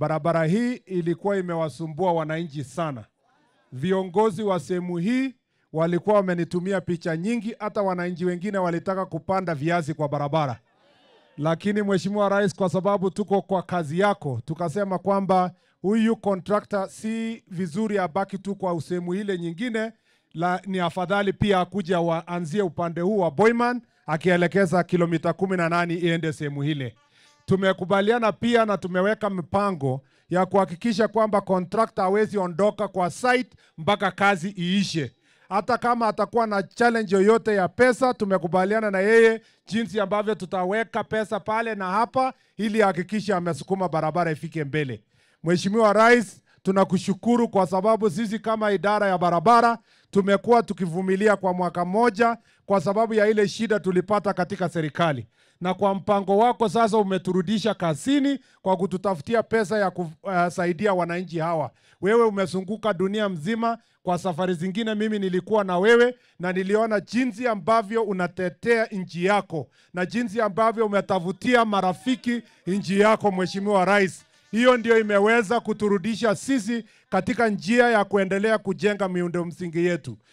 Barabara hii ilikuwa imewasumbua wananchi sana. Viongozi wa sehemu hii walikuwa wamenitumia picha nyingi, hata wananchi wengine walitaka kupanda viazi kwa barabara, lakini Mheshimiwa Rais, kwa sababu tuko kwa kazi yako, tukasema kwamba huyu kontrakta si vizuri abaki tu kwa sehemu ile nyingine la, ni afadhali pia akuja waanzie upande huu wa Boyman akielekeza kilomita kumi na nane iende sehemu ile tumekubaliana pia na tumeweka mipango ya kuhakikisha kwamba contractor hawezi ondoka kwa site mpaka kazi iishe. Hata kama atakuwa na challenge yoyote ya pesa, tumekubaliana na yeye jinsi ambavyo tutaweka pesa pale na hapa, ili ahakikishe amesukuma barabara ifike mbele. Mheshimiwa Rais, Tunakushukuru kwa sababu sisi kama idara ya barabara tumekuwa tukivumilia kwa mwaka mmoja kwa sababu ya ile shida tulipata katika serikali, na kwa mpango wako sasa umeturudisha kazini kwa kututafutia pesa ya kusaidia eh, wananchi hawa. Wewe umezunguka dunia mzima. Kwa safari zingine mimi nilikuwa na wewe na niliona jinsi ambavyo unatetea nchi yako na jinsi ambavyo umetafutia marafiki nchi yako, Mheshimiwa Rais. Hiyo ndio imeweza kuturudisha sisi katika njia ya kuendelea kujenga miundo msingi yetu.